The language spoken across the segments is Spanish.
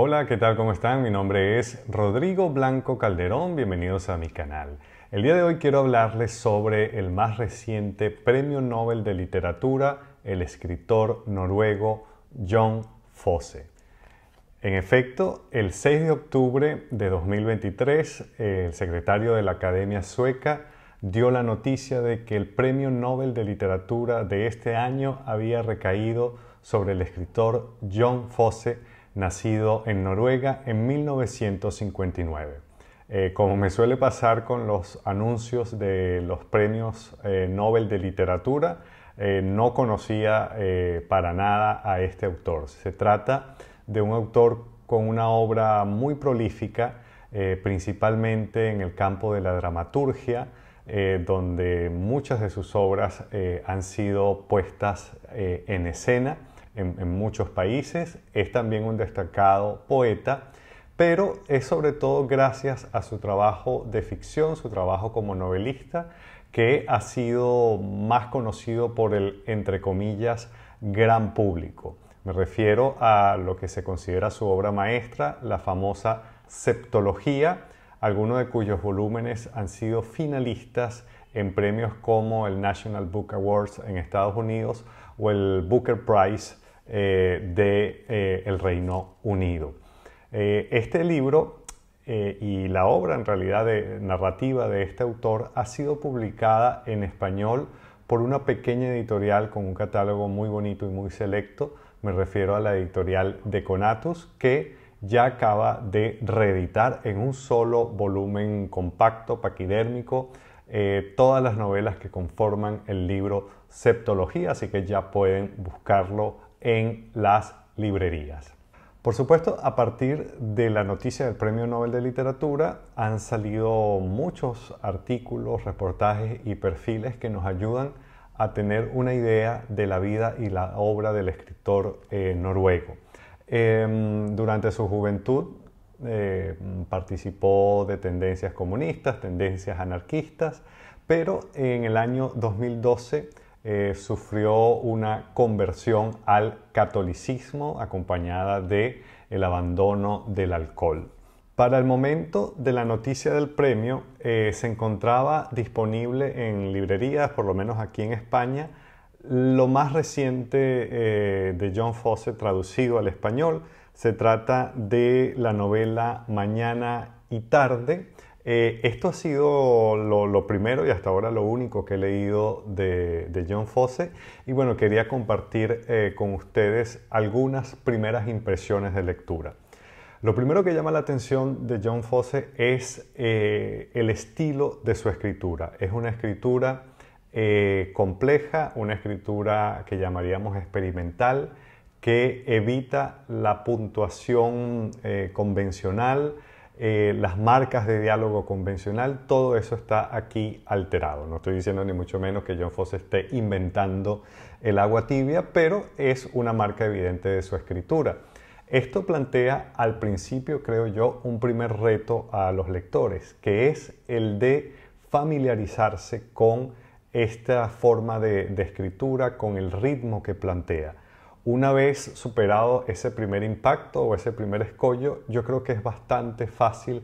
Hola, ¿qué tal? ¿Cómo están? Mi nombre es Rodrigo Blanco Calderón, bienvenidos a mi canal. El día de hoy quiero hablarles sobre el más reciente Premio Nobel de Literatura, el escritor noruego John Fosse. En efecto, el 6 de octubre de 2023, el secretario de la Academia Sueca dio la noticia de que el Premio Nobel de Literatura de este año había recaído sobre el escritor John Fosse, nacido en Noruega en 1959. Eh, como me suele pasar con los anuncios de los premios eh, Nobel de Literatura, eh, no conocía para nada a este autor. Se trata de un autor con una obra muy prolífica, principalmente en el campo de la dramaturgia, donde muchas de sus obras han sido puestas en escena en, muchos países, es también un destacado poeta, pero es sobre todo gracias a su trabajo de ficción, su trabajo como novelista, que ha sido más conocido por el, entre comillas, gran público. Me refiero a lo que se considera su obra maestra, la famosa Septología, algunos de cuyos volúmenes han sido finalistas en premios como el National Book Awards en Estados Unidos o el Booker Prize del eh, de, eh, el Reino Unido. Eh, este libro y la obra en realidad de, narrativa de este autor ha sido publicada en español por una pequeña editorial con un catálogo muy bonito y muy selecto. Me refiero a la editorial de Conatus que ya acaba de reeditar en un solo volumen compacto, paquidérmico, todas las novelas que conforman el libro Septología, así que ya pueden buscarlo en las librerías. Por supuesto, a partir de la noticia del Premio Nobel de Literatura han salido muchos artículos, reportajes y perfiles que nos ayudan a tener una idea de la vida y la obra del escritor eh, noruego. Em, durante su juventud eh, participó de tendencias comunistas, tendencias anarquistas, pero en el año 2012 eh, sufrió una conversión al catolicismo acompañada de el abandono del alcohol. Para el momento de la noticia del premio eh, se encontraba disponible en librerías, por lo menos aquí en España, lo más reciente eh, de John Fosse traducido al español. Se trata de la novela Mañana y Tarde, eh, esto ha sido lo, primero y hasta ahora lo único que he leído de, John Fosse y bueno, quería compartir eh, con ustedes algunas primeras impresiones de lectura. Lo primero que llama la atención de John Fosse es eh, el estilo de su escritura. Es una escritura compleja, una escritura que llamaríamos experimental, que evita la puntuación convencional, eh, las marcas de diálogo convencional, todo eso está aquí alterado. No estoy diciendo ni mucho menos que John Fosse esté inventando el agua tibia, pero es una marca evidente de su escritura. Esto plantea al principio, creo yo, un primer reto a los lectores, que es el de familiarizarse con esta forma de escritura, con el ritmo que plantea una vez superado ese primer impacto o ese primer escollo, yo creo que es bastante fácil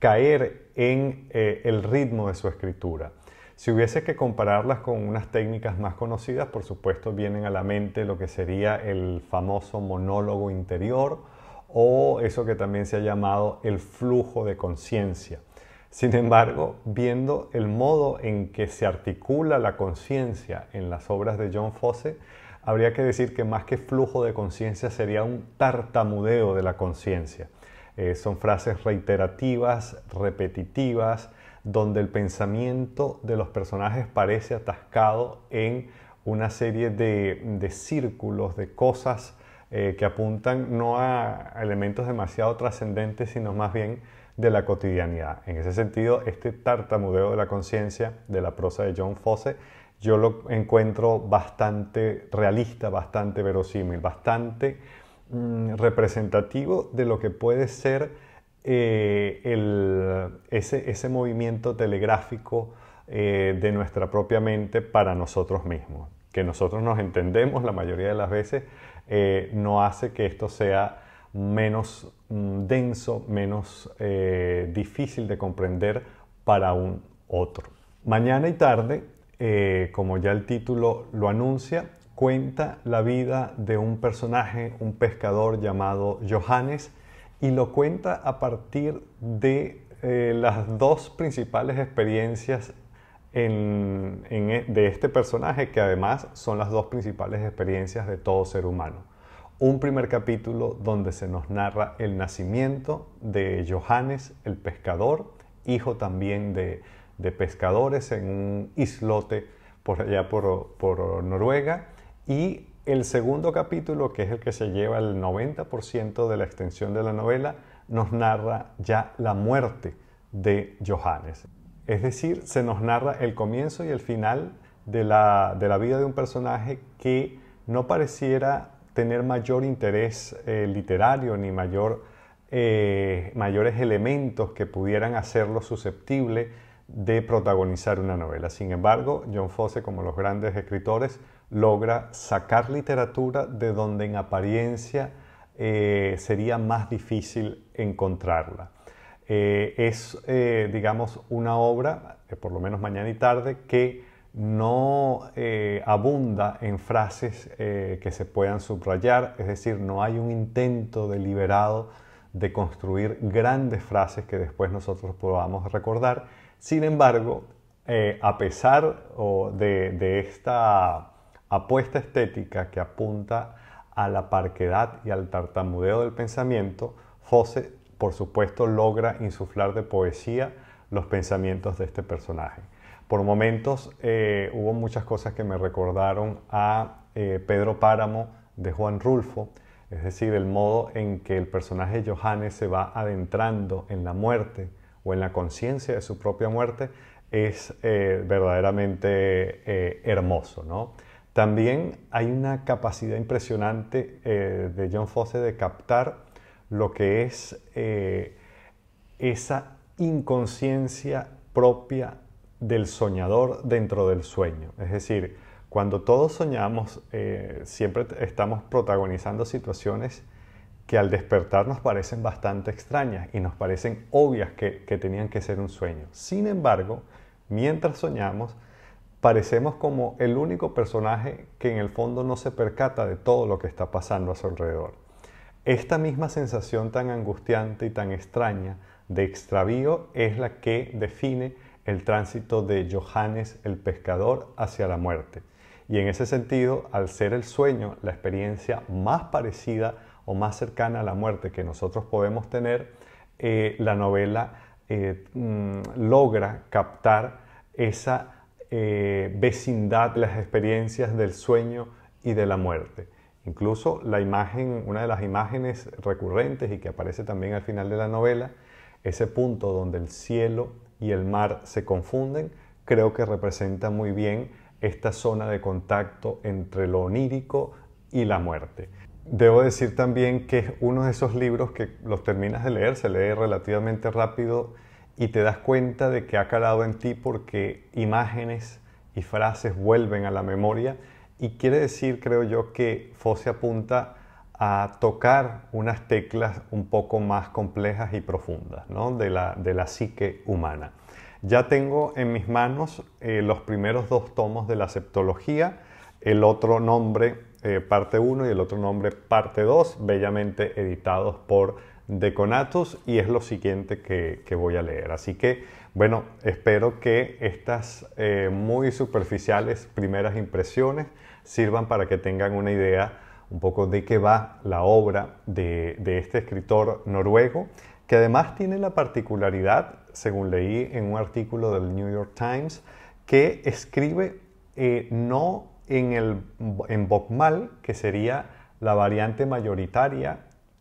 caer en eh, el ritmo de su escritura. Si hubiese que compararlas con unas técnicas más conocidas, por supuesto vienen a la mente lo que sería el famoso monólogo interior o eso que también se ha llamado el flujo de conciencia. Sin embargo, viendo el modo en que se articula la conciencia en las obras de John Fosse, habría que decir que más que flujo de conciencia sería un tartamudeo de la conciencia. Eh, son frases reiterativas, repetitivas, donde el pensamiento de los personajes parece atascado en una serie de círculos, de cosas eh, que apuntan no a elementos demasiado trascendentes, sino más bien de la cotidianidad. En ese sentido, este tartamudeo de la conciencia de la prosa de John Fosse, yo lo encuentro bastante realista, bastante verosímil, bastante mm, representativo de lo que puede ser eh, ese, movimiento telegráfico eh, de nuestra propia mente para nosotros mismos que nosotros nos entendemos la mayoría de las veces eh, no hace que esto sea menos mm, denso, menos eh, difícil de comprender para un otro. Mañana y tarde, eh, como ya el título lo anuncia, cuenta la vida de un personaje, un pescador llamado Johannes, y lo cuenta a partir de las dos principales experiencias e, de este personaje que además son las dos principales experiencias de todo ser humano. Un primer capítulo donde se nos narra el nacimiento de Johannes el pescador, hijo también de, pescadores en un islote por allá por, por Noruega, y el segundo capítulo, que es el que se lleva el 90% de la extensión de la novela, nos narra ya la muerte de Johannes. Es decir, se nos narra el comienzo y el final de la, vida de un personaje que no pareciera tener mayor interés eh, literario ni mayor, eh, mayores elementos que pudieran hacerlo susceptible de protagonizar una novela. Sin embargo, John Fosse, como los grandes escritores, logra sacar literatura de donde en apariencia eh, sería más difícil encontrarla. Eh, es, eh, digamos, una obra, eh, por lo menos mañana y tarde, que no abunda en frases que se puedan subrayar, es decir, no hay un intento deliberado de construir grandes frases que después nosotros podamos recordar. Sin embargo, a pesar de, esta apuesta estética que apunta a la parquedad y al tartamudeo del pensamiento, José por supuesto, logra insuflar de poesía los pensamientos de este personaje. Por momentos eh, hubo muchas cosas que me recordaron a eh, Pedro Páramo de Juan Rulfo, es decir, el modo en que el personaje Johannes se va adentrando en la muerte o en la conciencia de su propia muerte es eh, verdaderamente hermoso. También hay una capacidad impresionante de John Fosse de captar lo que es eh, esa inconsciencia propia del soñador dentro del sueño. Es decir, cuando todos soñamos, eh, siempre estamos protagonizando situaciones que al despertar nos parecen bastante extrañas y nos parecen obvias que tenían que ser un sueño. Sin embargo, mientras soñamos, parecemos como el único personaje que en el fondo no se percata de todo lo que está pasando a su alrededor. Esta misma sensación tan angustiante y tan extraña de extravío es la que define el tránsito de Johannes el pescador hacia la muerte. Y en ese sentido, al ser el sueño la experiencia más parecida o más cercana a la muerte que nosotros podemos tener, eh, la novela eh, mm, logra captar esa vecindad eh, vecindad, las experiencias del sueño y de la muerte. Incluso la imagen, una de las imágenes recurrentes y que aparece también al final de la novela, ese punto donde el cielo y el mar se confunden, creo que representa muy bien esta zona de contacto entre lo onírico y la muerte. Debo decir también que es uno de esos libros que los terminas de leer, se lee relativamente rápido y te das cuenta de que ha calado en ti porque imágenes y frases vuelven a la memoria y quiere decir, creo yo, que Fosse apunta a tocar unas teclas un poco más complejas y profundas ¿no? de, la, psique humana. Ya tengo en mis manos eh, los primeros dos tomos de la septología, el otro nombre eh, parte 1 y el otro nombre parte 2, bellamente editados por Deconatos, y es lo siguiente que, que voy a leer. Así que bueno, espero que estas eh, muy superficiales primeras impresiones sirvan para que tengan una idea un poco de qué va la obra de, este escritor noruego, que además tiene la particularidad, según leí en un artículo del New York Times, que escribe eh, no en, el, en Bokmal, que sería la variante mayoritaria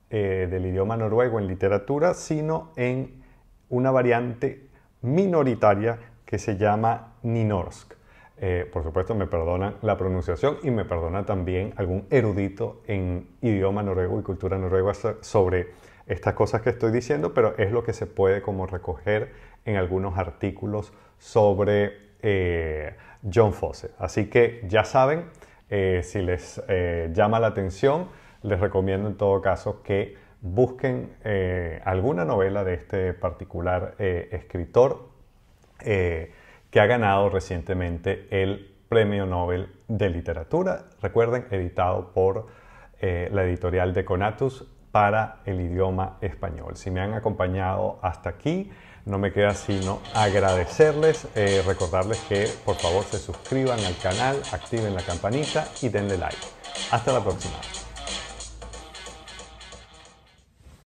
eh, del idioma noruego en literatura, sino en una variante minoritaria que se llama Ninorsk. Eh, por supuesto, me perdonan la pronunciación y me perdona también algún erudito en idioma noruego y cultura noruega sobre estas cosas que estoy diciendo, pero es lo que se puede como recoger en algunos artículos sobre eh, John Fosse. Así que ya saben, eh, si les llama la atención, les recomiendo en todo caso que busquen eh, alguna novela de este particular eh, escritor eh, que ha ganado recientemente el Premio Nobel de Literatura, recuerden, editado por la editorial de Conatus para el idioma español. Si me han acompañado hasta aquí, no me queda sino agradecerles, recordarles que por favor se suscriban al canal, activen la campanita y denle like. Hasta la próxima.